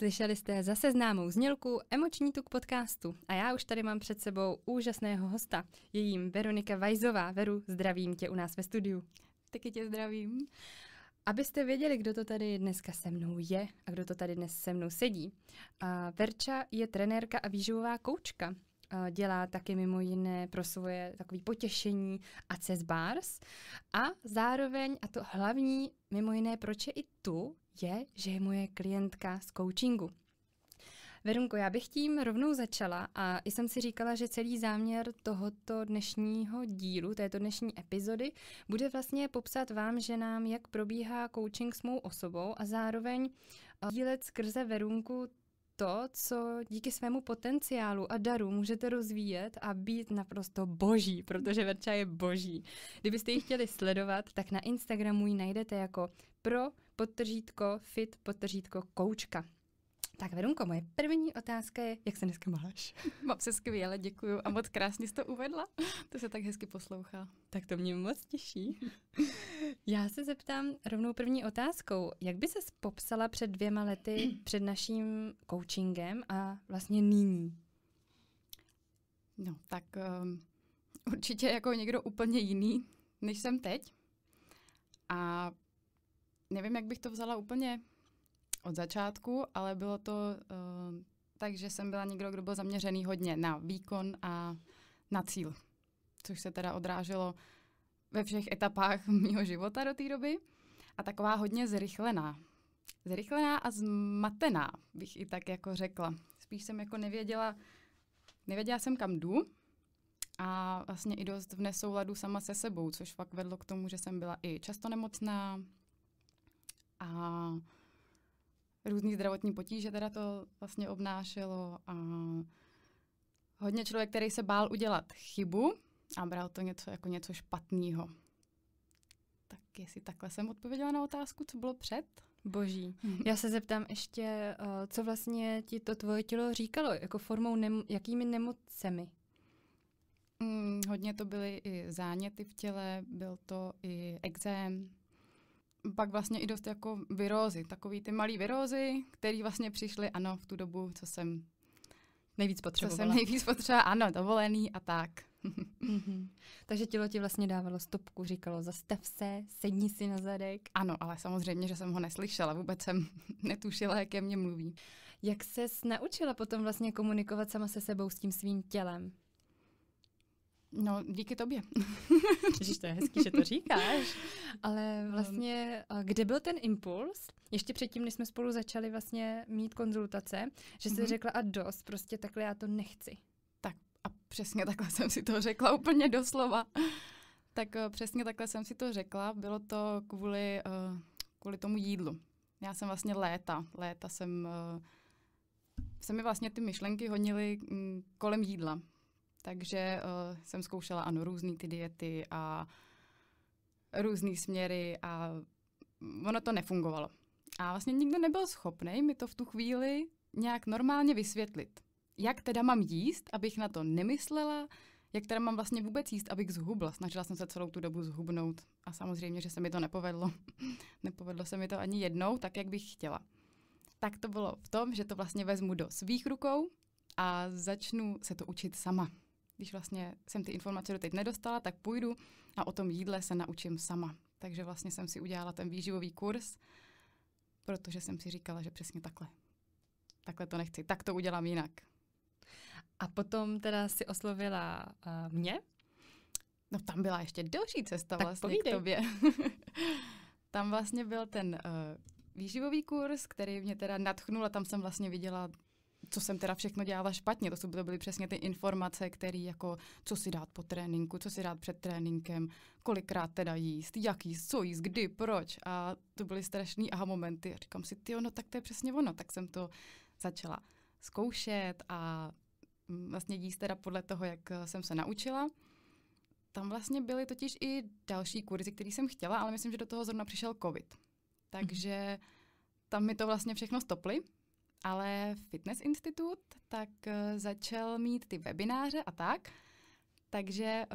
Slyšeli jste zase známou znělku Emoční tuk podcastu a já už tady mám před sebou úžasného hosta. Je jím Veronika Vajzová. Veru, zdravím tě u nás ve studiu. Taky tě zdravím. Abyste věděli, kdo to tady dneska se mnou je a kdo to tady dnes se mnou sedí. A Verča je trenérka a výživová koučka. A dělá taky mimo jiné pro svoje takové potěšení a cez bars. A zároveň, a to hlavní, mimo jiné, proč je i tu, je, že je moje klientka z coachingu. Verunko, já bych tím rovnou začala a jsem si říkala, že celý záměr tohoto dnešního dílu, této dnešní epizody, bude vlastně popsat vám, že nám, jak probíhá coaching s mou osobou a zároveň eh, dílet skrze Verunku to, co díky svému potenciálu a daru můžete rozvíjet a být naprosto boží, protože Verča je boží. Kdybyste ji chtěli sledovat, tak na Instagramu ji najdete jako pro podtržítko fit, podtržítko koučka. Tak Verunko, moje první otázka je, jak se dneska máš? Mám se skvěle, děkuju a moc krásně jsi to uvedla. To se tak hezky poslouchá. Tak to mě moc těší. Já se zeptám rovnou první otázkou. Jak by se popsala před dvěma lety před naším coachingem a vlastně nyní? No, tak um, určitě jako někdo úplně jiný, než jsem teď. A nevím, jak bych to vzala úplně od začátku, ale bylo to uh, tak, že jsem byla někdo, kdo byl zaměřený hodně na výkon a na cíl, což se teda odráželo ve všech etapách mého života do té doby a taková hodně zrychlená. Zrychlená a zmatená, bych i tak jako řekla. Spíš jsem jako nevěděla, nevěděla jsem, kam jdu a vlastně i dost v nesouladu sama se sebou, což fakt vedlo k tomu, že jsem byla i často nemocná, a různý zdravotní potíže teda to vlastně obnášelo a hodně člověk, který se bál udělat chybu a bral to něco jako něco špatného. Tak jestli takhle jsem odpověděla na otázku, co bylo před? Boží. Mhm. Já se zeptám ještě, eh, co vlastně ti to tvoje tělo říkalo, jako formou, nem- jakými nemocemi? Hmm, hodně to byly i záněty v těle, byl to i exém, pak vlastně i dost jako virózy, takový ty malý virózy, které vlastně přišly, ano, v tu dobu, co jsem nejvíc potřebovala. Co jsem nejvíc potřebovala, ano, dovolený a tak. mm-hmm. Takže tělo ti vlastně dávalo stopku, říkalo zastav se, sedni si na zadek. Ano, ale samozřejmě, že jsem ho neslyšela, vůbec jsem netušila, jak ke mně mluví. Jak ses naučila potom vlastně komunikovat sama se sebou s tím svým tělem? No, díky tobě. Ježíš, to je hezký, že to říkáš. Ale vlastně, kde byl ten impuls? Ještě předtím, než jsme spolu začali vlastně mít konzultace, že jsi mm-hmm. řekla a dost, prostě takhle já to nechci. Tak a přesně takhle jsem si to řekla úplně doslova. tak eh, přesně takhle jsem si to řekla. Bylo to kvůli, eh, kvůli tomu jídlu. Já jsem vlastně léta, léta jsem eh, se mi vlastně ty myšlenky honily mm, kolem jídla. Takže uh, jsem zkoušela ano různé ty diety a různé směry a ono to nefungovalo. A vlastně nikdo nebyl schopný mi to v tu chvíli nějak normálně vysvětlit. Jak teda mám jíst, abych na to nemyslela, jak teda mám vlastně vůbec jíst, abych zhubla. Snažila jsem se celou tu dobu zhubnout a samozřejmě, že se mi to nepovedlo. nepovedlo se mi to ani jednou, tak jak bych chtěla. Tak to bylo v tom, že to vlastně vezmu do svých rukou a začnu se to učit sama když vlastně jsem ty informace doteď nedostala, tak půjdu a o tom jídle se naučím sama. Takže vlastně jsem si udělala ten výživový kurz, protože jsem si říkala, že přesně takhle. Takhle to nechci, tak to udělám jinak. A potom teda si oslovila uh, mě? No tam byla ještě delší cesta tak vlastně povídej. k tobě. tam vlastně byl ten uh, výživový kurz, který mě teda natchnul a tam jsem vlastně viděla co jsem teda všechno dělala špatně. To byly, byly přesně ty informace, které jako co si dát po tréninku, co si dát před tréninkem, kolikrát teda jíst, jak jíst, co jíst, kdy, proč. A to byly strašný aha momenty. A říkám si, ty no tak to je přesně ono. Tak jsem to začala zkoušet a mm, vlastně jíst teda podle toho, jak jsem se naučila. Tam vlastně byly totiž i další kurzy, které jsem chtěla, ale myslím, že do toho zrovna přišel covid. Mhm. Takže tam mi to vlastně všechno stoply, ale Fitness Institut tak eh, začal mít ty webináře a tak, takže eh,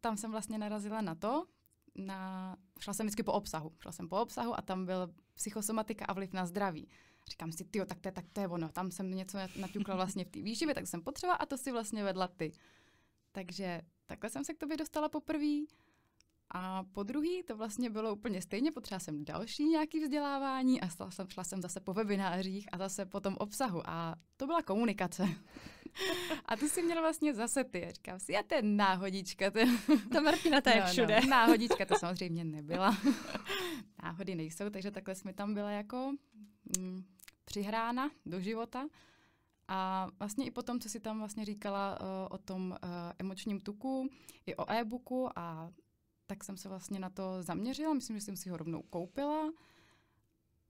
tam jsem vlastně narazila na to, na, šla jsem vždycky po obsahu. Šla jsem po obsahu a tam byl psychosomatika a vliv na zdraví. Říkám si, ty, tak to je, tak to je ono. Tam jsem něco naťukla vlastně v té výživě, tak jsem potřeba a to si vlastně vedla ty. Takže takhle jsem se k tobě dostala poprvé. A po druhý to vlastně bylo úplně stejně, potřeba jsem další nějaký vzdělávání a šla jsem, šla jsem zase po webinářích a zase po tom obsahu a to byla komunikace. a ty si měla vlastně zase ty, říkám si, já ten náhodička. Ten... To Martina, to no, je no, všude. No, náhodička to samozřejmě nebyla. Náhody nejsou, takže takhle jsme tam byla jako m, mm, přihrána do života. A vlastně i potom, co si tam vlastně říkala uh, o tom uh, emočním tuku, i o e-booku a tak jsem se vlastně na to zaměřila, myslím, že jsem si ho rovnou koupila.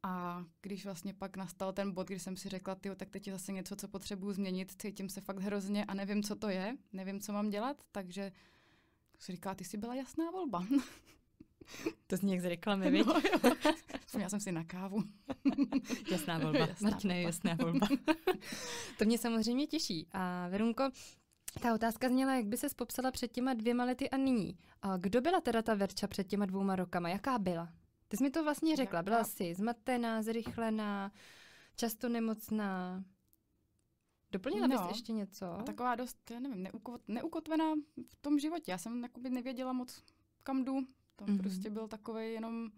A když vlastně pak nastal ten bod, kdy jsem si řekla, tyjo, tak teď je zase něco, co potřebuju změnit, cítím se fakt hrozně a nevím, co to je, nevím, co mám dělat, takže si říká, ty jsi byla jasná volba. To z nějak z reklamy, no, jo. Já jsem si na kávu. jasná volba. Jasná Martina, volba. jasná volba. to mě samozřejmě těší. A Verunko, ta otázka zněla, jak by se popsala před těma dvěma lety a nyní. A kdo byla teda ta Verča před těma dvouma rokama? Jaká byla? Ty jsi mi to vlastně řekla. Byla jsi zmatená, zrychlená, často nemocná. Doplnila no, bys ještě něco? A taková dost, já nevím, neukot, neukotvená v tom životě. Já jsem jakoby nevěděla moc, kam jdu. Tam mm-hmm. prostě byl takový jenom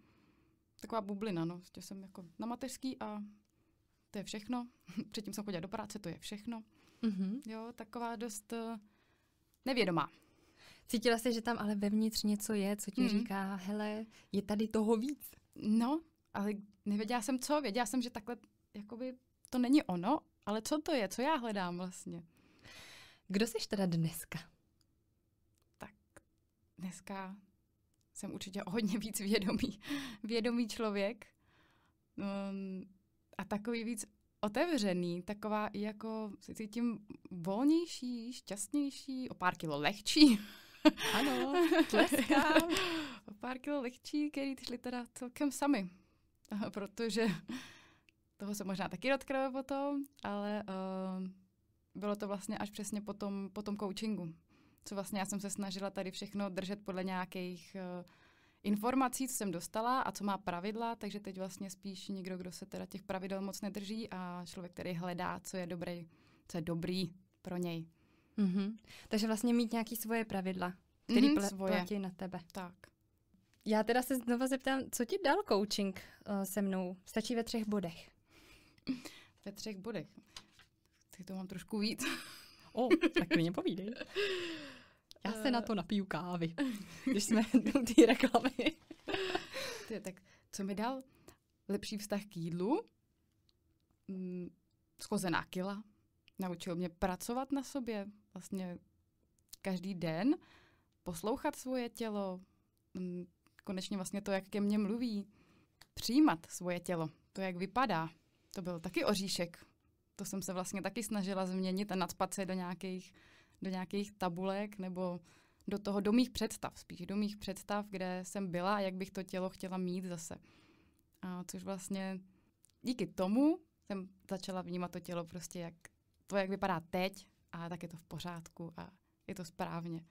taková bublina. No. Prostě jsem jako na mateřský a to je všechno. Předtím jsem chodila do práce, to je všechno. Mm-hmm. Jo, taková dost eh, nevědomá. Cítila jsi, že tam ale vevnitř něco je, co ti mm-hmm. říká, hele, je tady toho víc. No, ale nevěděla jsem co, věděla jsem, že takhle jakoby to není ono, ale co to je, co já hledám vlastně. Kdo jsi teda dneska? Tak dneska jsem určitě hodně víc vědomý, vědomý člověk um, a takový víc otevřený, taková jako se cítím volnější, šťastnější, o pár kilo lehčí. Ano, tleskám. o pár kilo lehčí, který šli teda celkem sami, protože toho se možná taky dotkneme potom, ale uh, bylo to vlastně až přesně po tom, po tom coachingu, co vlastně já jsem se snažila tady všechno držet podle nějakých uh, informací, co jsem dostala a co má pravidla, takže teď vlastně spíš někdo, kdo se teda těch pravidel moc nedrží a člověk, který hledá, co je dobrý, co je dobrý pro něj. Mm-hmm. Takže vlastně mít nějaké svoje pravidla, které mm-hmm, pl- svoje. platí na tebe. Tak. Já teda se znova zeptám, co ti dal coaching uh, se mnou? Stačí ve třech bodech. Ve třech bodech. Teď to mám trošku víc. O, tak klidně povídej. Já se na to napiju kávy, když jsme u té reklamy. Ty, tak co mi dal lepší vztah k jídlu? Mm, schozená kila. Naučil mě pracovat na sobě vlastně každý den, poslouchat svoje tělo, mm, konečně vlastně to, jak ke mně mluví, přijímat svoje tělo, to, jak vypadá. To byl taky oříšek. To jsem se vlastně taky snažila změnit a nadspat se do nějakých do nějakých tabulek nebo do toho, do mých představ, spíš do mých představ, kde jsem byla a jak bych to tělo chtěla mít zase. A což vlastně díky tomu jsem začala vnímat to tělo prostě jak to, jak vypadá teď a tak je to v pořádku a je to správně.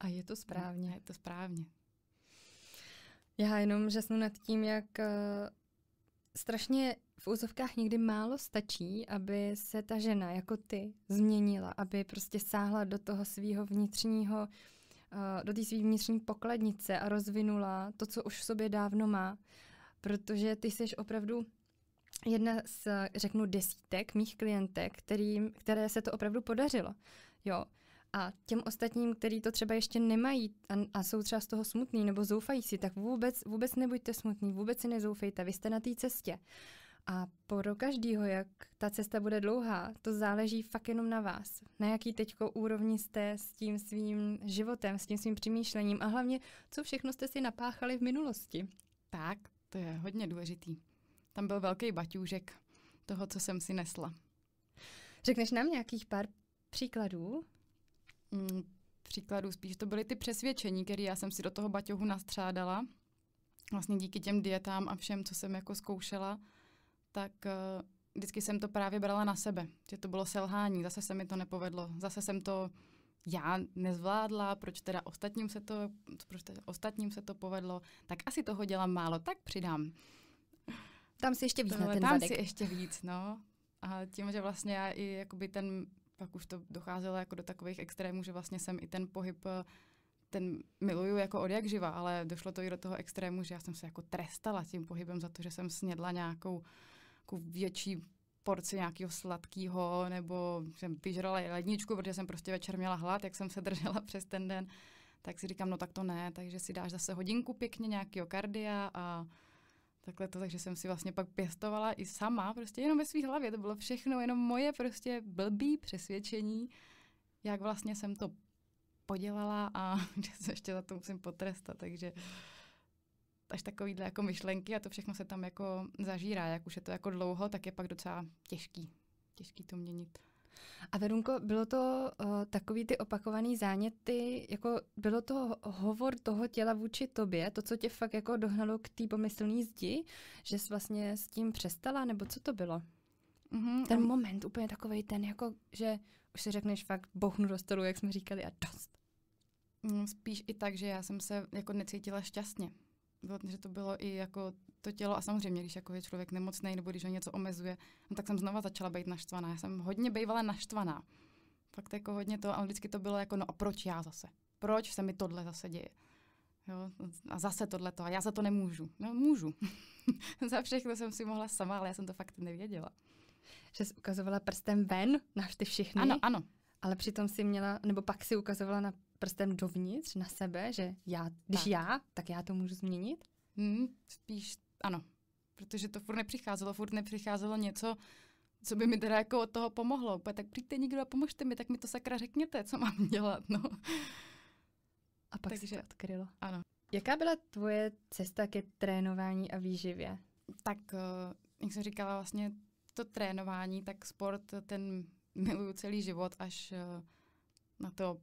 A je to správně. A je to správně. Já jenom žasnu nad tím, jak uh, strašně v úzovkách někdy málo stačí, aby se ta žena jako ty změnila, aby prostě sáhla do toho svého vnitřního, eh, do té své vnitřní pokladnice a rozvinula to, co už v sobě dávno má. Protože ty jsi opravdu jedna z, řeknu, desítek mých klientek, kterým, které se to opravdu podařilo. Jo. A těm ostatním, kteří to třeba ještě nemají a, a jsou třeba z toho smutní nebo zoufají si, tak vůbec, vůbec nebuďte smutní, vůbec si nezoufejte, vy jste na té cestě. A pro každýho, jak ta cesta bude dlouhá, to záleží fakt jenom na vás. Na jaký teď úrovni jste s tím svým životem, s tím svým přemýšlením a hlavně, co všechno jste si napáchali v minulosti. Tak, to je hodně důležitý. Tam byl velký baťůžek toho, co jsem si nesla. Řekneš nám nějakých pár příkladů? Mm, příkladů spíš to byly ty přesvědčení, které já jsem si do toho baťohu nastřádala. Vlastně díky těm dietám a všem, co jsem jako zkoušela tak uh, vždycky jsem to právě brala na sebe, že to bylo selhání, zase se mi to nepovedlo, zase jsem to já nezvládla, proč teda ostatním se to, proč teda ostatním se to povedlo, tak asi toho dělám málo, tak přidám. Tam si ještě víc Tohle, na ten Tam zadek. si ještě víc, no. A tím, že vlastně já i jakoby ten, pak už to docházelo jako do takových extrémů, že vlastně jsem i ten pohyb eh, ten miluju jako od jak živa, ale došlo to i do toho extrému, že já jsem se jako trestala tím pohybem za to, že jsem snědla nějakou uh, jako větší porci nějakého sladkého, nebo jsem vyžrala ledničku, protože jsem prostě večer měla hlad, jak jsem se držela přes ten den, tak si říkám, no tak to ne, takže si dáš zase hodinku pěkně nějakého kardia a takhle to, takže jsem si vlastně pak pěstovala i sama, prostě jenom ve svých hlavě, to bylo všechno, jenom moje prostě blbý přesvědčení, jak vlastně jsem to podělala a že se ještě za to musím potrestat, takže až takovýhle jako myšlenky a to všechno se tam jako zažírá. Jak už je to jako dlouho, tak je pak docela těžký, těžký to měnit. A Verunko, bylo to uh, takový ty opakovaný záněty, jako bylo to hovor toho těla vůči tobě, to, co tě fakt jako dohnalo k té pomyslné zdi, že jsi vlastně s tím přestala, nebo co to bylo? Mm-hmm. Ten mm. moment, úplně takový ten, jako, že už si řekneš fakt bohnu do stolu, jak jsme říkali, a dost. Mm, spíš i tak, že já jsem se jako necítila šťastně. Vlastně, že to bylo i jako to tělo a samozřejmě, když jako je člověk nemocný nebo když ho něco omezuje, no tak jsem znova začala být naštvaná. Já jsem hodně bývala naštvaná. Fakt jako hodně to, ale vždycky to bylo jako, no a proč já zase? Proč se mi tohle zase děje? Jo, a zase tohle to, a já za to nemůžu. No můžu. za všechno jsem si mohla sama, ale já jsem to fakt nevěděla. Že jsi ukazovala prstem ven na ty všechny? Ano, ano. Ale přitom si měla, nebo pak si ukazovala na prstem dovnitř na sebe, že já, když tak. já, tak já to můžu změnit? Hmm, spíš ano, protože to furt nepřicházelo, furt nepřicházelo něco, co by mi teda jako od toho pomohlo. Opět, tak přijďte někdo a pomožte mi, tak mi to sakra řekněte, co mám dělat, no. A pak Takže, se to odkrylo. Ano. Jaká byla tvoje cesta ke trénování a výživě? Tak, eh, jak jsem říkala, vlastně to trénování, tak sport, ten miluju celý život, až eh, na to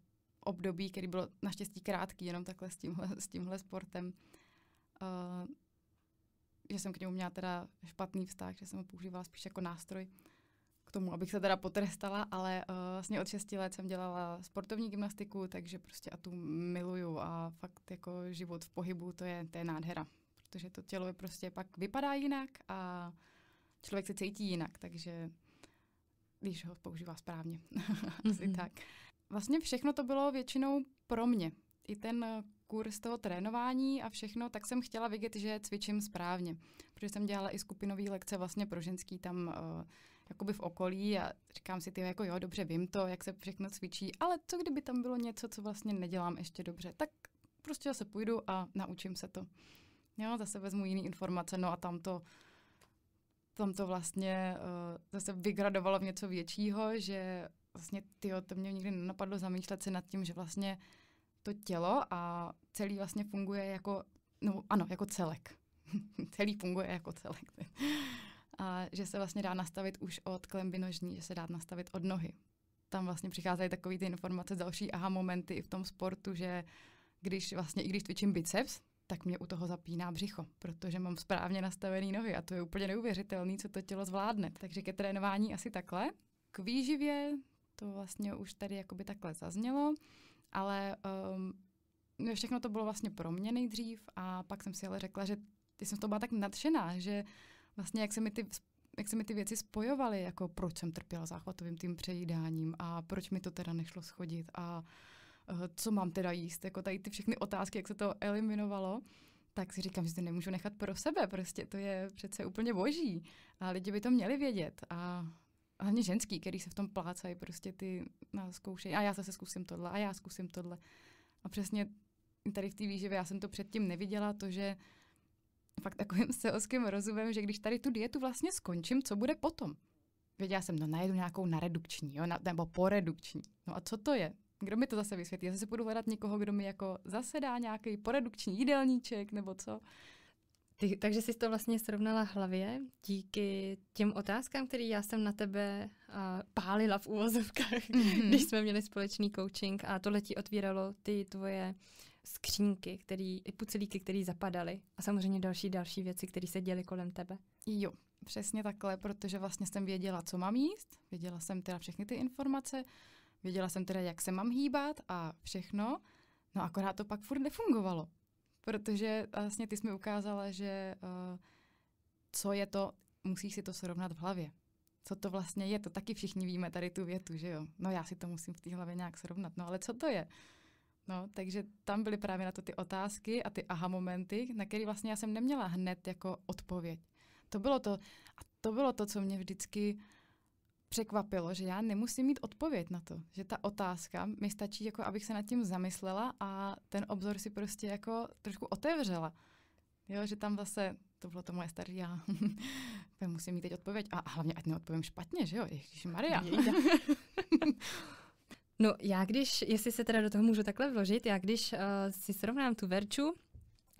období, který bylo naštěstí krátký, jenom takhle s tímhle, s tímhle sportem, uh, že jsem k němu měla teda špatný vztah, že jsem ho používala spíš jako nástroj k tomu, abych se teda potrestala, ale uh, vlastně od 6 let jsem dělala sportovní gymnastiku, takže prostě a tu miluju a fakt jako život v pohybu, to je, to je nádhera, protože to tělo je prostě pak vypadá jinak a člověk se cítí jinak, takže když ho používá správně, mm-hmm. asi mhm. tak vlastně všechno to bylo většinou pro mě. I ten kurz toho trénování a všechno, tak jsem chtěla vidět, že cvičím správně. Protože jsem dělala i skupinové lekce vlastně pro ženský tam uh, jakoby v okolí a říkám si ty jako jo, dobře, vím to, jak se všechno cvičí, ale co kdyby tam bylo něco, co vlastně nedělám ještě dobře, tak prostě se půjdu a naučím se to. Jo, zase vezmu jiný informace, no a tam to tam to vlastně uh, zase vygradovalo v něco většího, že vlastně tyjo, to mě nikdy nenapadlo zamýšlet se nad tím, že vlastně to tělo a celý vlastně funguje jako, no ano, jako celek. celý funguje jako celek. a že se vlastně dá nastavit už od klemby nožní, že se dá nastavit od nohy. Tam vlastně přicházejí takové ty informace, další aha momenty i v tom sportu, že když vlastně, i když cvičím biceps, tak mě u toho zapíná břicho, protože mám správně nastavený nohy a to je úplně neuvěřitelné, co to tělo zvládne. Takže ke trénování asi takhle. K výživě to vlastně už tady jakoby takhle zaznělo, ale um, všechno to bylo vlastně pro mě nejdřív a pak jsem si ale řekla, že jsem to byla tak nadšená, že vlastně jak se mi ty jak se mi ty věci spojovaly, jako proč jsem trpěla záchvatovým tím přejídáním a proč mi to teda nešlo schodit a eh, co mám teda jíst, jako tady ty všechny otázky, jak se to eliminovalo, tak si říkám, že to nemůžu nechat pro sebe, prostě to je přece úplně boží a lidi by to měli vědět a hlavně ženský, který se v tom plácají, prostě ty na zkoušení. A já zase zkusím tohle, a já zkusím tohle. A přesně tady v té výživě, já jsem to předtím neviděla, to, že fakt takovým seoským rozumem, že když tady tu dietu vlastně skončím, co bude potom? Věděla jsem, no najedu nějakou naredukční, jo, na, nebo poredukční. No a co to je? Kdo mi to zase vysvětlí? Já zase budu hledat někoho, kdo mi jako zase dá nějaký poredukční jídelníček nebo co. Ty, takže jsi to vlastně srovnala hlavě díky těm otázkám, které já jsem na tebe uh, pálila v úvozovkách, mm-hmm. když jsme měli společný coaching a tohle ti otvíralo ty tvoje skřínky, který, i pucelíky, které zapadaly a samozřejmě další, další věci, které se děly kolem tebe. Jo, přesně takhle, protože vlastně jsem věděla, co mám jíst, věděla jsem teda všechny ty informace, věděla jsem teda, jak se mám hýbat a všechno, no akorát to pak furt nefungovalo protože eh, vlastně ty jsi mi ukázala, že uh, co je to, musíš si to srovnat v hlavě. Co to vlastně je, to taky všichni víme tady tu větu, že jo. No já si to musím v té hlavě nějak srovnat, no ale co to je? No, takže tam byly právě na to ty otázky a ty aha momenty, na které vlastně já jsem neměla hned jako odpověď. To bylo to, a to bylo to, co mě vždycky překvapilo, že já nemusím mít odpověď na to, že ta otázka mi stačí, jako abych se nad tím zamyslela a ten obzor si prostě jako trošku otevřela. Jo, že tam zase, to bylo to moje starý já, musím mít teď odpověď a, hlavně ať neodpovím špatně, že jo, Ježíš Maria. no já když, jestli se teda do toho můžu takhle vložit, já když uh, si srovnám tu Verču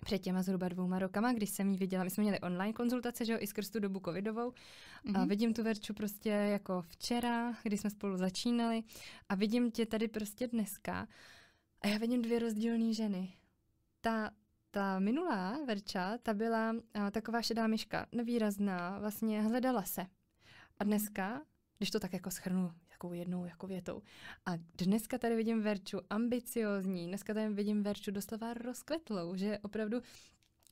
před těma zhruba dvouma rokama, když jsem ji viděla, my jsme měli online konzultace, že jo, i skrz tu dobu covidovou. Mm-hmm. A mhm. vidím tu Verču prostě jako včera, kdy jsme spolu začínali a vidím tě tady prostě dneska a já vidím dvě rozdílné ženy. Ta, ta minulá Verča, ta byla a, taková šedá myška, nevýrazná, vlastně hledala se. A dneska, když to tak jako schrnu takovou jednou jako větou. A dneska tady vidím Verču ambiciozní, dneska tady vidím Verču doslova rozkvetlou, že opravdu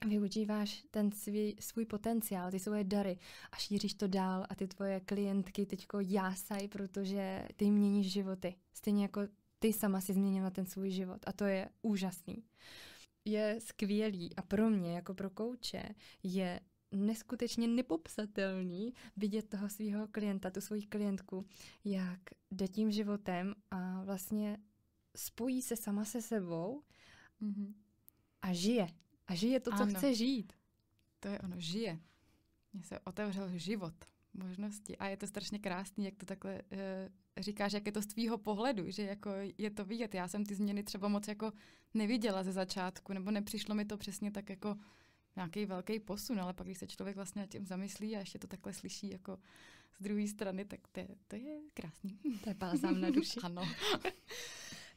využíváš ten svý, svůj potenciál, ty svoje dary a šíříš to dál a ty tvoje klientky teďko jásají, protože ty měníš životy. Stejně jako ty sama si změnila ten svůj život a to je úžasný. Je skvělý a pro mě jako pro kouče je neskutečně nepopsatelný vidět toho svého klienta, tu svoji klientku, jak jde tím životem a vlastně spojí se sama se sebou mm-hmm. a žije. A žije to, co ano. chce žít. To je ono, žije. Mně se otevřel život, možnosti. A je to strašně krásný, jak to takhle uh, říkáš, jak je to z tvýho pohledu, že jako je to vidět. Já jsem ty změny třeba moc jako neviděla ze začátku, nebo nepřišlo mi to přesně tak jako nějaký velký posun, ale pak, když se člověk vlastně nad tím zamyslí a ještě to takhle slyší jako z druhé strany, tak to, to je krásný. To je balzám na duši. ano.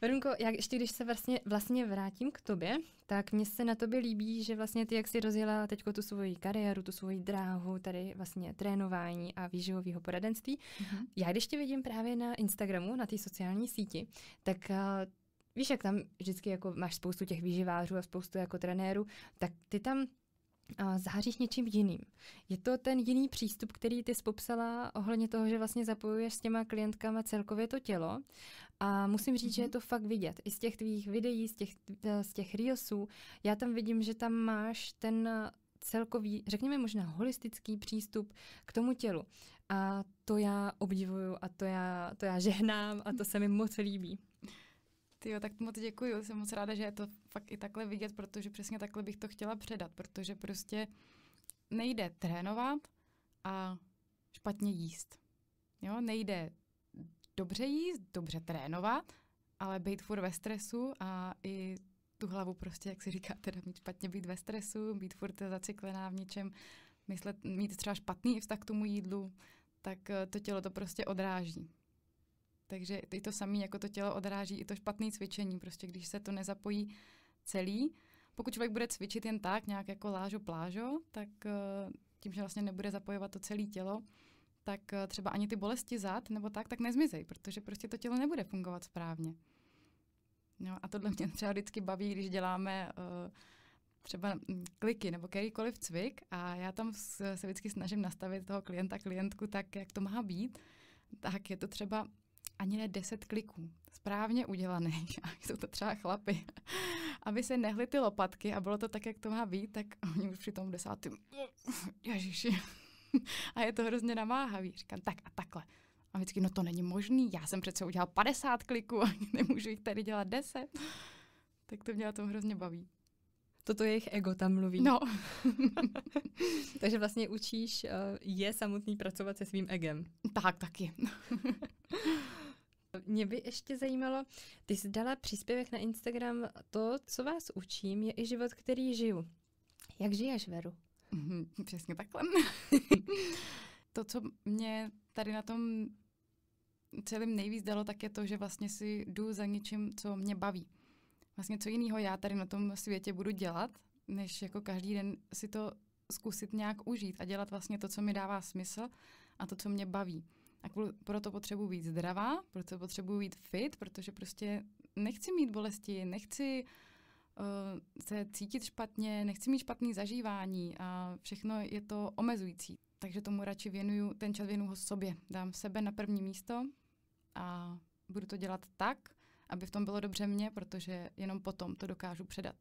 Verunko, jak ještě když se vlastně, vlastně vrátím k tobě, tak mně se na tobě líbí, že vlastně ty, jak jsi rozjela teď tu svoji kariéru, tu svoji dráhu, tady vlastně trénování a výživového poradenství. Uh-huh. Já když tě vidím právě na Instagramu, na té sociální síti, tak uh, víš, jak tam vždycky jako máš spoustu těch výživářů a spoustu jako trenérů, tak ty tam zaháříš něčím jiným. Je to ten jiný přístup, který ty jsi popsala ohledně toho, že vlastně zapojuješ s těma klientkama celkově to tělo a musím říct, mm-hmm. že je mhm. to fakt vidět. I z těch tvých videí, z těch, e, z těch reelsů, já tam vidím, že tam máš ten celkový, řekněme možná holistický přístup k tomu tělu. A to já obdivuju a to já, to já žehnám a to se mi moc líbí. Ty jo, tak moc děkuji. Jsem moc ráda, že je to fakt i takhle vidět, protože přesně takhle bych to chtěla předat, protože prostě nejde trénovat a špatně jíst. Jo, nejde dobře jíst, dobře trénovat, ale být furt ve stresu a i tu hlavu prostě, jak si říká, teda mít špatně být ve stresu, být furt zaciklená v něčem, myslet, mít třeba špatný vztah k tomu jídlu, tak eh, to tělo to prostě odráží. Takže i to samé, jako to tělo odráží, i to špatné cvičení, prostě když se to nezapojí celý. Pokud člověk bude cvičit jen tak, nějak jako lážo plážo, tak eh, tím, že vlastně nebude zapojovat to celé tělo, tak eh, třeba ani ty bolesti zad nebo tak, tak nezmizej, protože prostě to tělo nebude fungovat správně. No a tohle mě třeba vždycky baví, když děláme uh, třeba hm, kliky nebo kterýkoliv cvik a já tam se vždycky snažím nastavit toho klienta, klientku tak, jak to má být, tak je to třeba ani ne 10 kliků, správně udělaných, a jsou to třeba chlapy, aby se nehly ty lopatky a bylo to tak, jak to má být, tak oni už při tom desátém, ježiši, a je to hrozně namáhavý. Říkám, tak a takhle. A vždycky, no to není možný, já jsem přece udělal 50 kliků a nemůžu jich tady dělat 10. Tak to mě na tom hrozně baví. Toto jejich ego tam mluví. No. Takže vlastně učíš eh, je samotný pracovat se svým egem. Tak, taky. Mě by ještě zajímalo, ty jsi dala příspěvek na Instagram, to, co vás učím, je i život, který žiju. Jak žiješ, Veru? Mm-hmm, přesně takhle. to, co mě tady na tom celým nejvíc dalo, tak je to, že vlastně si jdu za něčím, co mě baví. Vlastně co jiného já tady na tom světě budu dělat, než jako každý den si to zkusit nějak užít a dělat vlastně to, co mi dává smysl a to, co mě baví. A kvůli, proto potřebuji být zdravá, proto potřebuji být fit, protože prostě nechci mít bolesti, nechci uh, se cítit špatně, nechci mít špatný zažívání a všechno je to omezující. Takže tomu radši věnuju, ten čas věnuju ho sobě. Dám sebe na první místo a budu to dělat tak, aby v tom bylo dobře mě, protože jenom potom to dokážu předat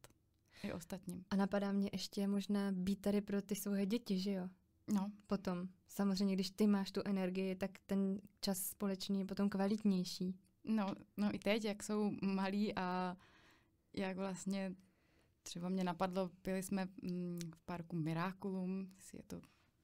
i ostatním. A napadá mě ještě možná být tady pro ty svoje děti, že jo? No, potom. Samozřejmě, když ty máš tu energii, tak ten čas společný je potom kvalitnější. No, no i teď, jak jsou malí a jak vlastně třeba mě napadlo, byli jsme mm, v parku Miraculum, jestli je to,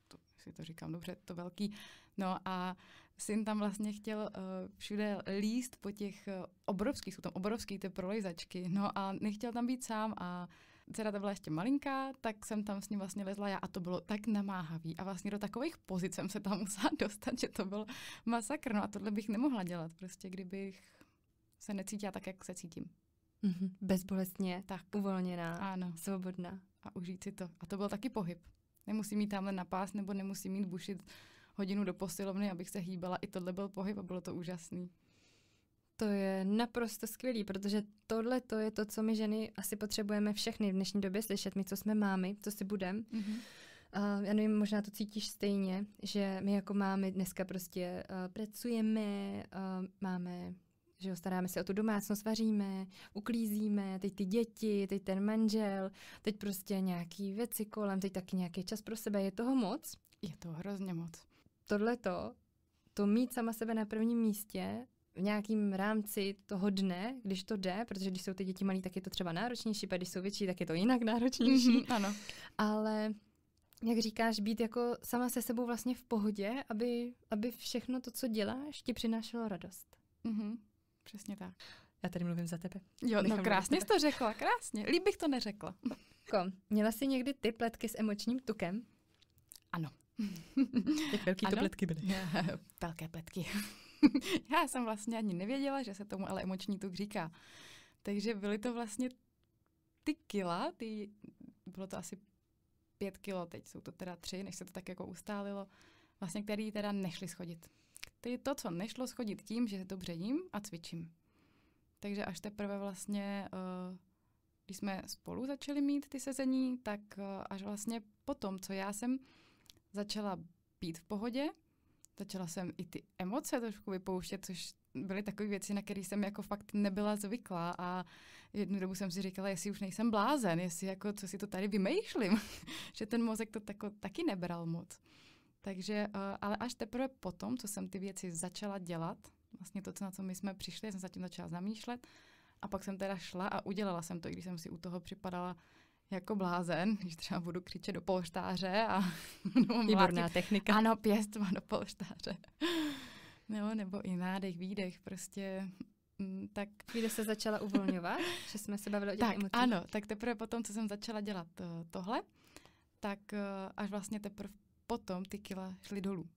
to, jestli to říkám dobře, to velký, no a syn tam vlastně chtěl uh, všude líst po těch uh, obrovských, jsou tam obrovský ty prolejzačky, no a nechtěl tam být sám a dcera ta byla ještě malinká, tak jsem tam s ní vlastně lezla já a to bylo tak namáhavý a vlastně do takových pozic jsem se tam musela dostat, že to byl masakr. No a tohle bych nemohla dělat prostě, kdybych se necítila tak, jak se cítím. Mm-hmm. Bezbolestně, tak. uvolněná, ano. svobodná. A užít si to. A to byl taky pohyb. Nemusím mít tamhle na pás nebo nemusím mít bušit hodinu do posilovny, abych se hýbala. I tohle byl pohyb a bylo to úžasný. To je naprosto skvělý, protože tohle to je to, co my ženy asi potřebujeme všechny v dnešní době slyšet. My, co jsme mámy, co si budem. Mm-hmm. Uh, já nevím, možná to cítíš stejně, že my jako mámy dneska prostě uh, pracujeme, uh, máme že jo, staráme se o tu domácnost, vaříme, uklízíme, teď ty děti, teď ten manžel, teď prostě nějaký věci kolem, teď taky nějaký čas pro sebe, je toho moc? Je to hrozně moc. Tohle to, to mít sama sebe na prvním místě v nějakým rámci toho dne, když to jde, protože když jsou ty děti malí, tak je to třeba náročnější, a když jsou větší, tak je to jinak náročnější. Mm-hmm, ano. Ale jak říkáš, být jako sama se sebou vlastně v pohodě, aby, aby všechno to, co děláš, ti přinášelo radost. Mm-hmm, přesně tak. Já tady mluvím za tebe. Jo, no Nechám no krásně jsi to řekla, krásně. Líb bych to neřekla. Ko, měla jsi někdy ty pletky s emočním tukem? Ano. Jak velký ano? to pletky byly? Velké pletky. Já jsem vlastně ani nevěděla, že se tomu ale emoční tuk říká. Takže byly to vlastně ty kila, ty, bylo to asi pět kilo, teď jsou to teda tři, než se to tak jako ustálilo, vlastně který teda nešli schodit. To je to, co nešlo schodit tím, že se to jím a cvičím. Takže až teprve vlastně, eh, když jsme spolu začali mít ty sezení, tak eh, až vlastně potom, co já jsem začala být v pohodě, Začala jsem i ty emoce trošku vypouštět, což byly takové věci, na které jsem jako fakt nebyla zvyklá a jednu dobu jsem si říkala, jestli už nejsem blázen, jestli jako, co si to tady vymýšlím, že ten mozek to tako, taky nebral moc. Takže, eh, ale až teprve potom, co jsem ty věci začala dělat, vlastně to, co na co my jsme přišli, jsem zatím začala zamýšlet a pak jsem teda šla a udělala jsem to, i když jsem si u toho připadala jako blázen, když třeba budu křičet do polštáře a Výborná technika. Ano, má do polštáře. no, nebo i nádech, výdech, prostě mm, tak... Kde se začala uvolňovat, že jsme se bavili o těch tak, emocích? Ano, tak teprve potom, co jsem začala dělat eh, tohle, tak eh, až vlastně teprve potom ty kila šly dolů.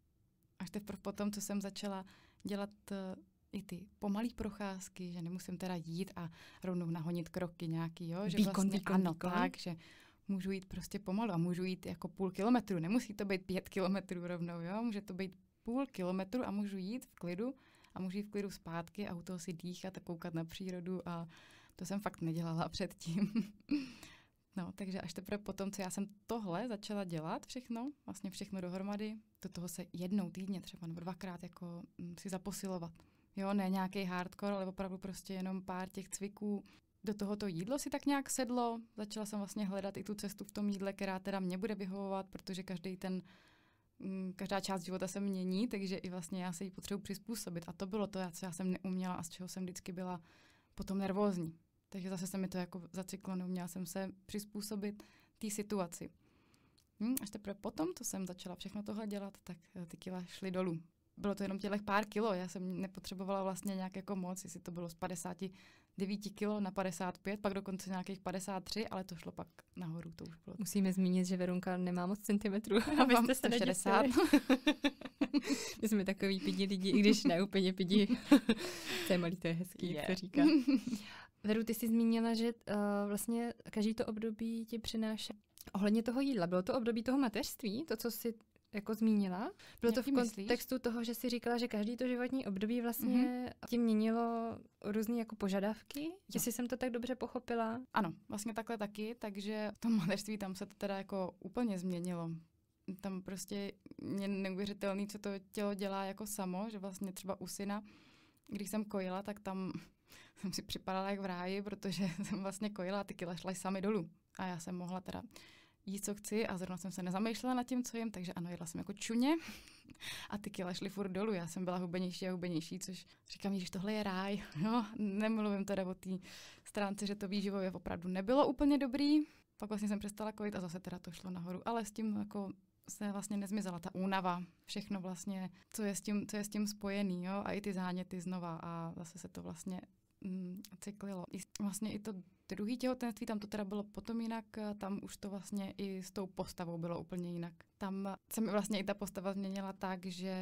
Až teprve potom, co jsem začala dělat eh, i ty pomalé procházky, že nemusím teda jít a rovnou nahonit kroky nějaký, jo? Že výkon, vlastně, výkon, ano, výkon. tak, že můžu jít prostě pomalu a můžu jít jako půl kilometru. Nemusí to být pět kilometrů rovnou, jo? Může to být půl kilometru a můžu jít v klidu a můžu jít v klidu zpátky a u toho si dýchat a koukat na přírodu a to jsem fakt nedělala předtím. no, takže až teprve potom, co já jsem tohle začala dělat všechno, vlastně všechno dohromady, do toho se jednou týdně třeba nebo dvakrát jako mm, si zaposilovat. Jo, ne nějaký hardcore, ale opravdu prostě jenom pár těch cviků. Do toho to jídlo si tak nějak sedlo. Začala jsem vlastně hledat i tu cestu v tom jídle, která teda mě bude vyhovovat, protože každý ten mm, každá část života se mění, takže i vlastně já se jí potřebuji přizpůsobit. A to bylo to, co já jsem neuměla a z čeho jsem vždycky byla potom nervózní. Takže zase se mi to jako zaciklo, neuměla jsem se přizpůsobit té situaci. Hm, až teprve potom, co jsem začala všechno tohle dělat, tak eh, ty kila šly dolů bylo to jenom těch pár kilo, já jsem nepotřebovala vlastně nějak jako moc, jestli to bylo z 59 kilo na 55, pak dokonce nějakých 53, ale to šlo pak nahoru, to už bylo. Musíme zmínit, že Verunka nemá moc centimetrů, no, abyste se 60. My jsme takový pidi lidi, i když ne úplně pidi. to je malý, to je hezký, yeah. to říká. Veru, ty jsi zmínila, že uh, vlastně každý to období ti přináší Ohledně toho jídla, bylo to období toho mateřství, to, co si jako zmínila. Bylo Jaký to v kontextu myslíš? toho, že si říkala, že každý to životní období vlastně mm-hmm. tím měnilo různé jako požadavky, jo. jestli jsem to tak dobře pochopila. Ano, vlastně takhle taky, takže v tom mateřství tam se to teda jako úplně změnilo tam prostě je neuvěřitelný, co to tělo dělá jako samo, že vlastně třeba u syna, když jsem kojila, tak tam jsem si připadala jak v ráji, protože jsem vlastně kojila a ty kila šla sami dolů. A já jsem mohla teda jít, co chci a zrovna jsem se nezamýšlela nad tím, co jim, takže ano, jedla jsem jako čuně a ty kila šly furt dolů. Já jsem byla hubenější a hubenější, což říkám, že tohle je ráj. No, nemluvím teda o té stránce, že to výživově opravdu nebylo úplně dobrý. Pak vlastně jsem přestala kojit a zase teda to šlo nahoru, ale s tím jako se vlastně nezmizela ta únava, všechno vlastně, co je s tím, co je s tím spojený, jo, a i ty záněty znova a zase se to vlastně mm, cyklilo. I vlastně i to druhý těhotenství, tam to teda bylo potom jinak, eh, tam už to vlastně i s tou postavou bylo úplně jinak. Tam se mi vlastně i ta postava změnila tak, že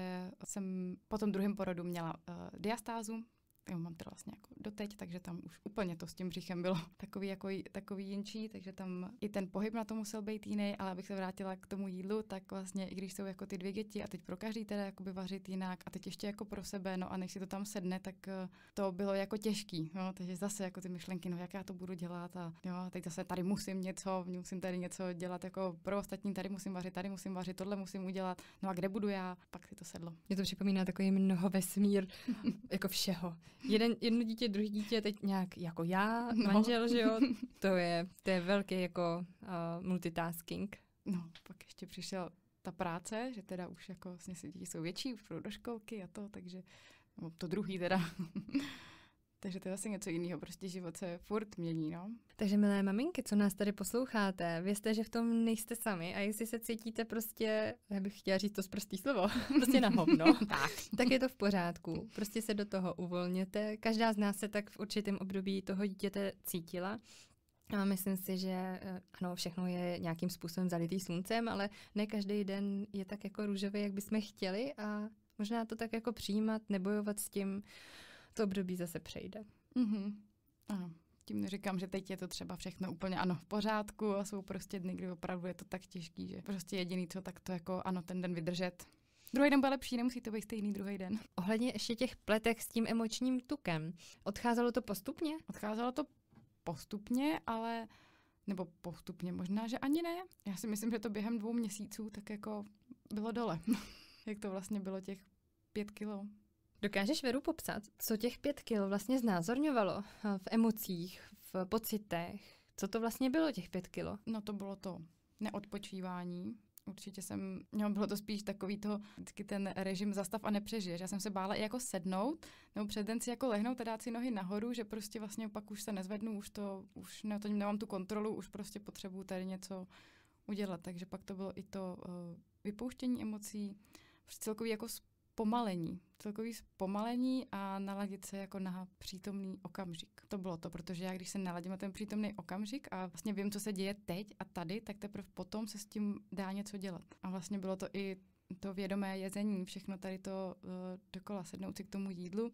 jsem po tom druhém porodu měla uh, diastázu, já mám teda vlastně jako doteď, takže tam už úplně to s tím břichem bylo takový, jako, takový jinčí, takže tam i ten pohyb na to musel být jiný, ale abych se vrátila k tomu jídlu, tak vlastně i když jsou jako ty dvě děti a teď pro každý teda jakoby vařit jinak a teď ještě jako pro sebe, no a než si to tam sedne, tak eh, to bylo jako těžký, no, takže zase jako ty myšlenky, no jak já to budu dělat a jo, teď zase tady musím něco, musím tady něco dělat jako pro ostatní, tady musím vařit, tady musím vařit, tohle musím udělat, no a kde budu já, pak si to sedlo. Mě to připomíná takový mnoho vesmír jako všeho, jeden, jedno dítě, druhé dítě, teď nějak jako já, no. manžel, že jo, to je, to je velký jako uh, multitasking. No, pak ještě přišel ta práce, že teda už jako vlastně si děti jsou větší, už jdou do školky a to, takže no, to druhý teda. Takže to je zase něco jiného, prostě život se furt mění, no. Takže milé maminky, co nás tady posloucháte, vězte, že v tom nejste sami a jestli se cítíte prostě, já bych chtěla říct to z prostý slovo, prostě na hovno, tak. tak je to v pořádku. Prostě se do toho uvolněte. Každá z nás se tak v určitém období toho dítěte cítila. A myslím si, že eh, ano, všechno je nějakým způsobem zalitý sluncem, ale ne každý den je tak jako růžový, jak bychom chtěli a možná to tak jako přijímat, nebojovat s tím, to období zase přejde. Mm-hmm. Ano. Tím neříkám, že teď je to třeba všechno úplně ano v pořádku a jsou prostě dny, kdy opravdu je to tak těžký, že prostě jediný co, tak to jako ano, ten den vydržet. Druhý den byl lepší, nemusí to být stejný druhý den. Ohledně ještě těch pletek s tím emočním tukem, odcházelo to postupně? Odcházelo to postupně, ale nebo postupně možná, že ani ne. Já si myslím, že to během dvou měsíců tak jako bylo dole. Jak to vlastně bylo těch pět kilo Dokážeš Veru popsat, co těch pět kil vlastně znázorňovalo eh, v emocích, v pocitech? Co to vlastně bylo těch pět kilo? No to bylo to neodpočívání, určitě jsem, no bylo to spíš takový to, vždycky ten režim zastav a nepřežiješ. Já jsem se bála i jako sednout, nebo před den si jako lehnout a dát si nohy nahoru, že prostě vlastně pak už se nezvednu, už to, už ne, to nemám tu kontrolu, už prostě potřebuju tady něco udělat. Takže pak to bylo i to uh, vypouštění emocí, celkový jako zpomalení, celkový zpomalení a naladit se jako na přítomný okamžik. To bylo to, protože já když se naladím na ten přítomný okamžik a vlastně vím, co se děje teď a tady, tak teprve potom se s tím dá něco dělat. A vlastně bylo to i to vědomé jezení, všechno tady to uh, dokola, sednout si k tomu jídlu,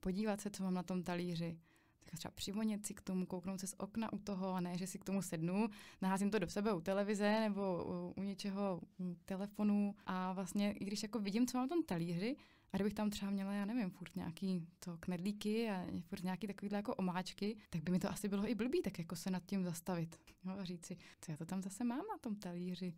podívat se, co mám na tom talíři, tak třeba přivonět si k tomu, kouknout se z okna u toho, a ne, že si k tomu sednu, naházím to do sebe u televize nebo u, u něčeho u telefonu a vlastně, i když jako vidím, co mám tom talíři, a kdybych tam třeba měla, já nevím, furt nějaký to knedlíky a furt nějaký takovýhle jako omáčky, tak by mi to asi bylo i blbý, tak jako se nad tím zastavit. Jo, a říct si, co já to tam zase mám na tom talíři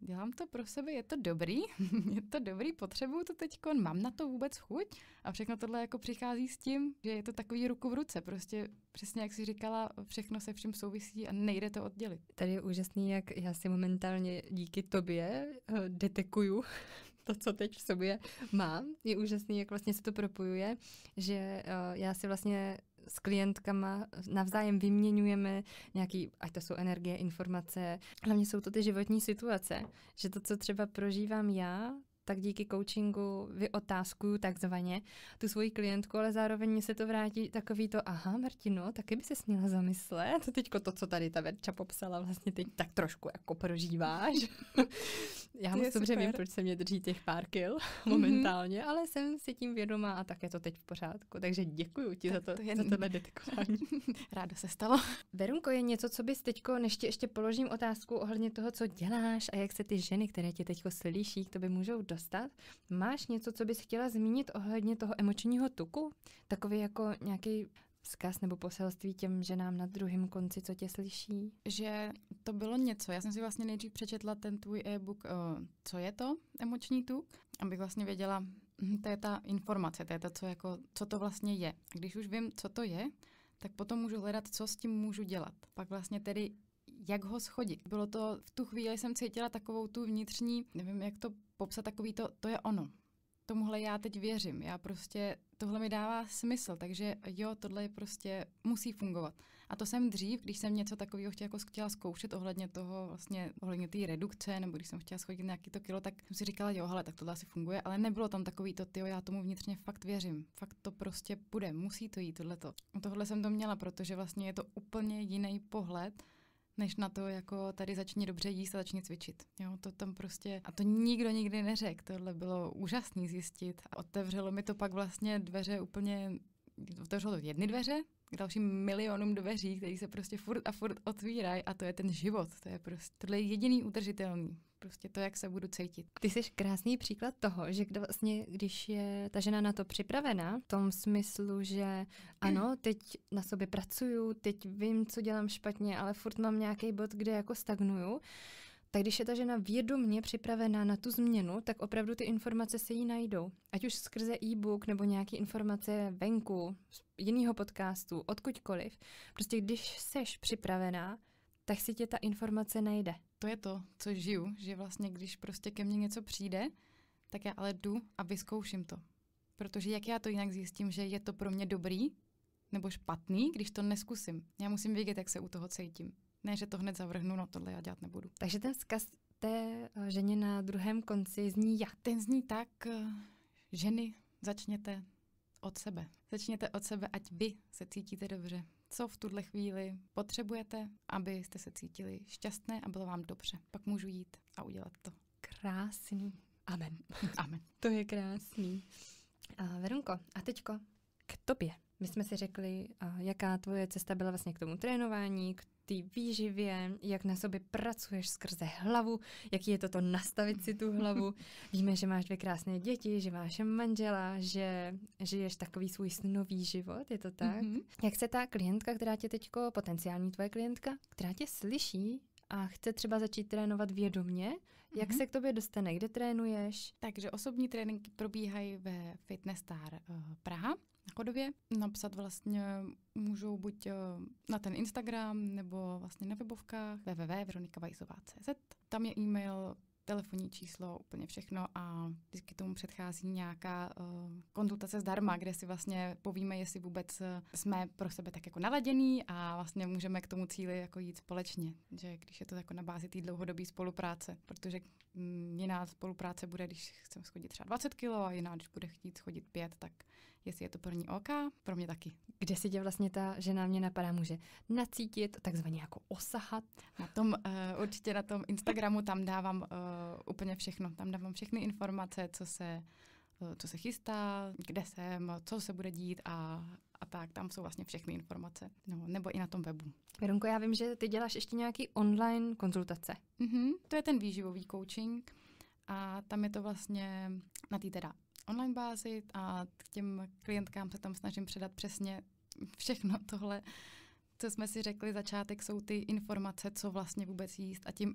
dělám to pro sebe, je to dobrý, je to dobrý, potřebuju to teď, mám na to vůbec chuť a všechno tohle jako přichází s tím, že je to takový ruku v ruce, prostě přesně jak jsi říkala, všechno se vším souvisí a nejde to oddělit. Tady je úžasný, jak já si momentálně díky tobě eh, detekuju to, co teď v sobě mám. Je úžasný, jak vlastně se to propojuje, že eh, já si vlastně s klientkama navzájem vyměňujeme nějaký, ať to jsou energie, informace. Hlavně jsou to ty životní situace, že to, co třeba prožívám já, tak díky coachingu vyotázkuju takzvaně tu svoji klientku, ale zároveň mi se to vrátí takový to, aha Martino, taky by se směla zamyslet, teďko to, co tady ta Verča popsala, vlastně teď tak trošku jako prožíváš. Já moc dobře vím, proč se mě drží těch pár kil mhm. momentálně, mm-hmm. ale jsem si tím vědomá a tak je to teď v pořádku. Takže děkuji ti tak za to, to za tohle detekování. Rádo se stalo. Verunko, je něco, co bys teďko, než ti ještě položím otázku ohledně toho, co děláš a jak se ty ženy, které tě teď slyší, k tobě můžou do dostat. Máš něco, co bys chtěla zmínit ohledně toho emočního tuku? Takový jako nějaký vzkaz nebo poselství těm ženám na druhém konci, co tě slyší? Že to bylo něco. Já jsem si vlastně nejdřív přečetla ten tvůj e-book, eh, co je to emoční tuk, abych vlastně věděla, hm, to je ta informace, to je to, co, jako, co to vlastně je. Když už vím, co to je, tak potom můžu hledat, co s tím můžu dělat. Pak vlastně tedy jak ho schodit. Bylo to, v tu chvíli jsem cítila takovou tu vnitřní, nevím, jak to popsat, takový to, to je ono. Tomuhle já teď věřím, já prostě, tohle mi dává smysl, takže jo, tohle je prostě musí fungovat. A to jsem dřív, když jsem něco takového chtěla, jako chtěla zkoušet ohledně toho, vlastně ohledně té redukce, nebo když jsem chtěla schodit nějaký to kilo, tak jsem si říkala, jo, hele, tak tohle asi funguje, ale nebylo tam takový to, jo, já tomu vnitřně fakt věřím, fakt to prostě bude, musí to jít, tohle to. Tohle jsem to měla, protože vlastně je to úplně jiný pohled než na to, jako tady začni dobře jíst a začni cvičit. Jo, to tam prostě, a to nikdo nikdy neřekl, tohle bylo úžasný zjistit. A otevřelo mi to pak vlastně dveře úplně, otevřelo to jedny dveře, k dalším milionům dveří, které se prostě furt a furt otvírají a to je ten život. To je prostě, tohle je jediný udržitelný. Prostě to, jak se budu cítit. Ty jsi krásný příklad toho, že kdo vlastně, když je ta žena na to připravená, v tom smyslu, že ano, teď na sobě pracuju, teď vím, co dělám špatně, ale furt mám nějaký bod, kde jako stagnuju, tak když je ta žena vědomně připravená na tu změnu, tak opravdu ty informace se jí najdou. Ať už skrze e-book nebo nějaké informace venku, z jiného podcastu, odkudkoliv. Prostě když seš připravená, tak si tě ta informace najde. To je to, co žiju, že vlastně když prostě ke mně něco přijde, tak já ale jdu a vyzkouším to. Protože jak já to jinak zjistím, že je to pro mě dobrý nebo špatný, když to neskusím. Já musím vědět, jak se u toho cítím. Ne, že to hned zavrhnu, no tohle já dělat nebudu. Takže ten vzkaz té eh, ženě na druhém konci zní jak? Ten zní tak, eh, ženy, začněte od sebe. Začněte od sebe, ať vy se cítíte dobře. Co v tuhle chvíli potřebujete, abyste se cítili šťastné a bylo vám dobře. Pak můžu jít a udělat to. Krásný. Amen. Amen. to je krásný. A eh, Verunko, a teďko k tobě. My jsme si řekli, jaká tvoje cesta byla vlastně k tomu trénování, k té výživě, jak na sobě pracuješ skrze hlavu, jaký je toto nastavit si tu hlavu. Víme, že máš dvě krásné děti, že máš manžela, že žiješ takový svůj snový život, je to tak? Mm-hmm. Jak se ta klientka, která tě teďko, potenciální tvoje klientka, která tě slyší, a chce třeba začít trénovat vědomně, jak mm-hmm. se k tobě dostane, kde trénuješ? Takže osobní tréninky probíhají ve Fitness Star eh, Praha na Chodově. Napsat vlastně můžou buď eh, na ten Instagram nebo vlastně na webovkách www.veronikavajzová.cz. Tam je e-mail telefonní číslo, úplně všechno a vždycky tomu předchází nějaká uh, konzultace zdarma, kde si vlastně povíme, jestli vůbec eh, jsme pro sebe tak jako naladění a vlastně můžeme k tomu cíli jako jít společně, že když je to jako na bázi té dlouhodobé spolupráce, protože jiná spolupráce bude, když chceme schodit třeba 20 kilo a jiná, když bude chtít schodit 5, tak jestli je to pro ní OK, pro mě taky. Kde si tě vlastně ta žena mě napadá, může nacítit, takzvaně jako osahat? Na tom, uh, určitě na tom Instagramu tam dávám uh, úplně všechno, tam dávám všechny informace, co se eh, co se chystá, kde jsem, co se bude dít a tak, tam jsou vlastně všechny informace, no, nebo i na tom webu. Veronko, já vím, že ty děláš ještě nějaký online konzultace. Mm-hmm, to je ten výživový coaching a tam je to vlastně na té teda online bázi a k těm klientkám se tam snažím předat přesně všechno tohle, co jsme si řekli, začátek jsou ty informace, co vlastně vůbec jíst a tím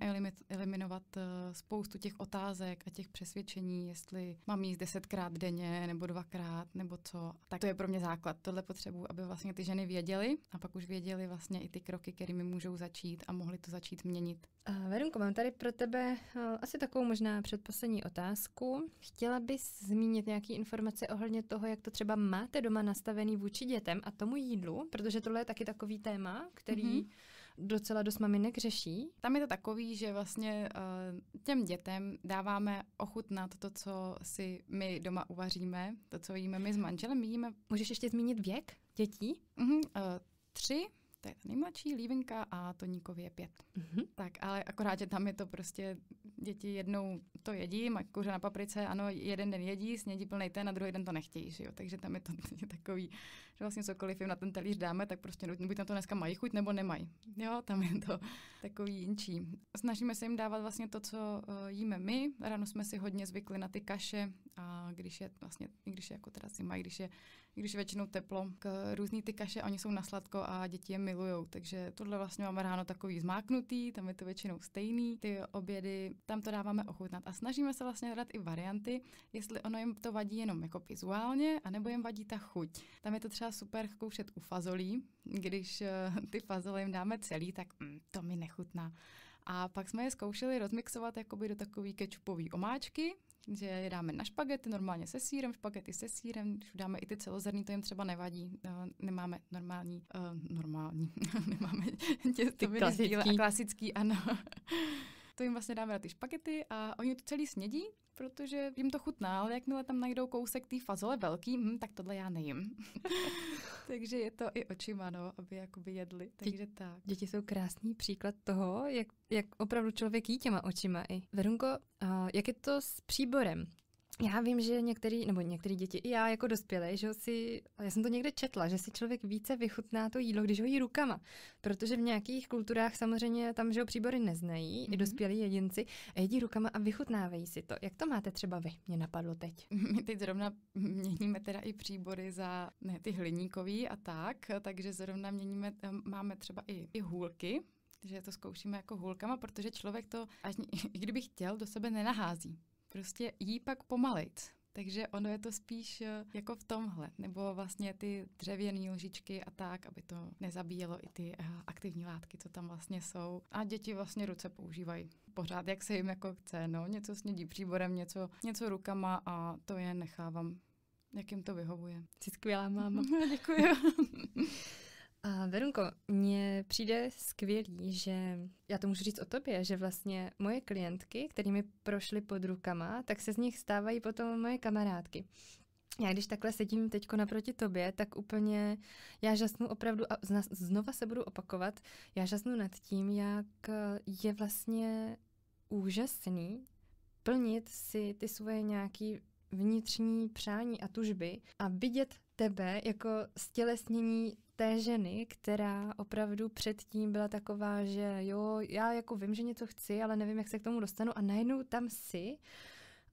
eliminovat eh, spoustu těch otázek a těch přesvědčení, jestli mám jíst desetkrát denně nebo dvakrát nebo co. Tak to je pro mě základ. Tohle potřebu, aby vlastně ty ženy věděly a pak už věděly vlastně i ty kroky, kterými můžou začít a mohly to začít měnit. Verunko, mám tady pro tebe eh, asi takovou možná předposlední otázku. Chtěla bys zmínit nějaké informace ohledně toho, jak to třeba máte doma nastavený vůči dětem a tomu jídlu, protože tohle je taky takový téma, který mm-hmm. docela dost maminek řeší. Tam je to takový, že vlastně uh, těm dětem dáváme ochutnat to, co si my doma uvaříme, to, co jíme my s manželem. My jíme... Můžeš ještě zmínit věk dětí? Mm-hmm. Uh, tři, to je ta nejmladší, Lívinka a Toníkovi je pět. Mm-hmm. Tak, ale akorát, že tam je to prostě, děti jednou to jedí, mají kuře na paprice, ano, jeden den jedí, snědí plnej ten a druhý den to nechtějí, že jo? takže tam je to takový že vlastně cokoliv jim na ten talíř dáme, tak prostě buď na to dneska mají chuť nebo nemají. Jo, tam je to takový jinčí. Snažíme se jim dávat vlastně to, co eh, jíme my. Ráno jsme si hodně zvykli na ty kaše, a když je vlastně, i když je jako teda zima, i když je, i když je většinou teplo, k eh, různý ty kaše, oni jsou na sladko a děti je milujou, takže tohle vlastně máme ráno takový zmáknutý, tam je to většinou stejný, ty obědy, tam to dáváme ochutnat a snažíme se vlastně hledat i varianty, jestli ono jim to vadí jenom jako vizuálně, anebo jim vadí ta chuť. Tam je to třeba docela super koušet u fazolí. Když eh, ty fazole jim dáme celý, tak mm, to mi nechutná. A pak jsme je zkoušeli rozmixovat jakoby do takové kečupové omáčky, že je dáme na špagety normálně se sírem, špagety se sírem, když dáme i ty celozrný, to jim třeba nevadí, eh, nemáme normální, uh, normální, nemáme těstoviny klasický. a klasický, ano. to jim vlastně dáme na ty špagety a oni to celý snědí protože jim to chutná, ale jakmile tam najdou kousek té fazole velký, hm, tak tohle já nejím. Takže je to i očima, no, aby jakoby jedli. Takže Dě- tak. Děti jsou krásný příklad toho, jak, jak opravdu člověk jí těma očima i. Verunko, jak je to s příborem? Vlastně. já vím, že některý, nebo některé děti, i já jako dospělé, že si, já jsem to někde četla, že si člověk více vychutná to jídlo, když ho jí rukama. Protože v nějakých kulturách samozřejmě tam, že ho příbory neznají, mm-hmm. i mhm. dospělí jedinci, a jedí rukama a vychutnávají si to. Jak to máte třeba vy? Mě napadlo teď. My teď zrovna měníme teda i příbory za ne, ty hliníkový a tak, takže zrovna měníme, máme třeba i, i hůlky, že to zkoušíme jako hůlkama, protože člověk to, až, i kdyby chtěl, do sebe nenahází prostě jí pak pomalit. Takže ono je to spíš eh, jako v tomhle, nebo vlastně ty dřevěné lžičky a tak, aby to nezabíjelo i ty eh, aktivní látky, co tam vlastně jsou. A děti vlastně ruce používají pořád, jak se jim jako chce, no, něco snědí příborem, něco, něco rukama a to je nechávám, jak jim to vyhovuje. Jsi skvělá máma. Děkuji. A Verunko, mně přijde skvělý, že já to můžu říct o tobě, že vlastně moje klientky, kterými prošly pod rukama, tak se z nich stávají potom moje kamarádky. Já když takhle sedím teď naproti tobě, tak úplně já žasnu opravdu, a znova se budu opakovat, já žasnu nad tím, jak je vlastně úžasný plnit si ty svoje nějaké vnitřní přání a tužby a vidět tebe jako stělesnění té ženy, která opravdu předtím byla taková, že jo, já jako vím, že něco chci, ale nevím, jak se k tomu dostanu a najednou tam si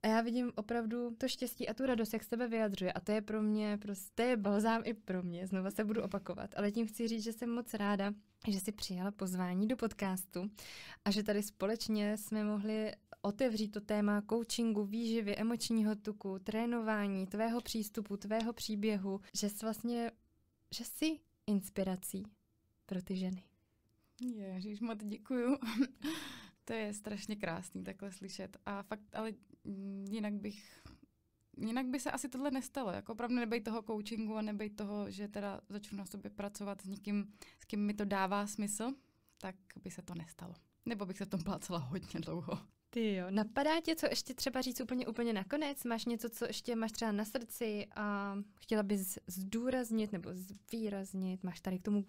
a já vidím opravdu to štěstí a tu radost, jak sebe tebe vyjadřuje. A to je pro mě, prostě je balzám i pro mě, znova se budu opakovat. Ale tím chci říct, že jsem moc ráda, že si přijala pozvání do podcastu a že tady společně jsme mohli otevřít to téma coachingu, výživy, emočního tuku, trénování, tvého přístupu, tvého příběhu, že jsi vlastně že jsi inspirací pro ty ženy. Ježíš, moc děkuju. to je strašně krásný takhle slyšet. A fakt, ale mm, jinak bych jinak by se asi tohle nestalo. Jako opravdu nebej toho coachingu a nebej toho, že teda začnu na sobě pracovat s někým, s kým mi to dává smysl, tak by se to nestalo. Nebo bych se v tom plácela hodně dlouho. Ty jo, napadá tě, co ještě třeba říct úplně úplně nakonec? Máš něco, co ještě máš třeba na srdci a chtěla bys zdůraznit nebo zvýraznit? Máš tady k tomu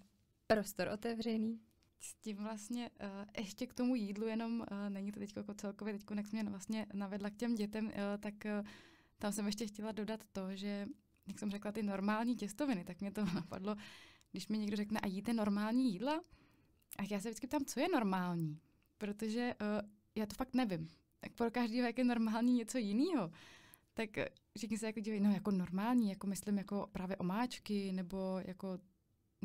prostor otevřený? S tím vlastně uh, ještě k tomu jídlu, jenom uh, není to teď jako celkově, teď jak mě vlastně navedla k těm dětem, uh, tak uh, tam jsem ještě chtěla dodat to, že jak jsem řekla, ty normální těstoviny, tak mě to napadlo, když mi někdo řekne, a jíte normální jídla? A já se vždycky ptám, co je normální? Protože uh, já to fakt nevím. Tak pro každého, jak je normální něco jiného. Tak všichni se jako dívají, no jako normální, jako myslím jako právě omáčky, nebo jako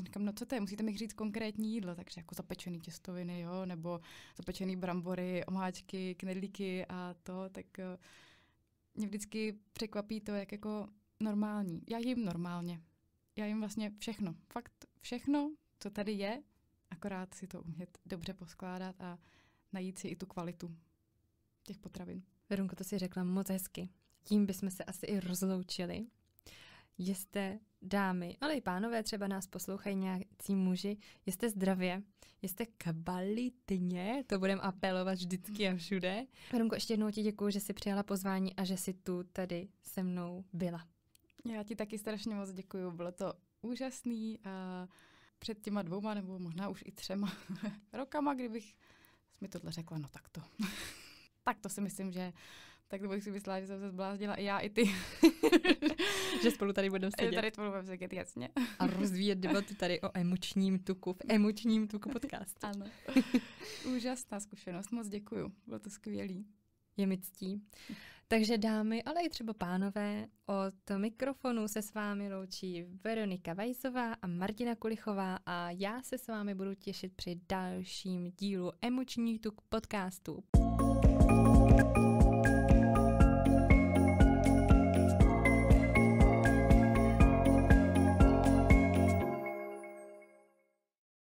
Říkám, no co to je, musíte mi říct konkrétní jídlo, takže jako zapečený těstoviny, jo, nebo zapečený brambory, omáčky, knedlíky a to, tak eh, mě vždycky překvapí to, jak jako normální. Já jim normálně. Já jim vlastně všechno. Fakt všechno, co tady je, akorát si to umět dobře poskládat a najít si i tu kvalitu těch potravin. Verunko, to si řekla moc hezky. Tím bychom se asi i rozloučili. Jste dámy, ale i pánové třeba nás poslouchají nějací muži, Jste zdravě, jste kvalitně, to budem apelovat vždycky a všude. Verunko, ještě jednou ti děkuji, že jsi přijala pozvání a že jsi tu tady se mnou byla. Já ti taky strašně moc děkuji, bylo to úžasný a před těma dvouma nebo možná už i třema rokama, kdybych mi tohle řekla, no tak to. tak to si myslím, že tak to bych si myslela, že jsem se zblázdila, i já, i ty. že spolu tady budeme sedět. Tady spolu budeme sedět, jasně. A rozvíjet debatu tady o emočním tuku, v emočním tuku podcastu. ano. Úžasná zkušenost, moc děkuju, bylo to skvělý. Je mi ctí. Takže dámy, ale i třeba pánové, od mikrofonu se s vámi loučí Veronika Vajzová a Martina Kulichová a já se s vámi budu těšit při dalším dílu Emoční tuk podcastu. thank you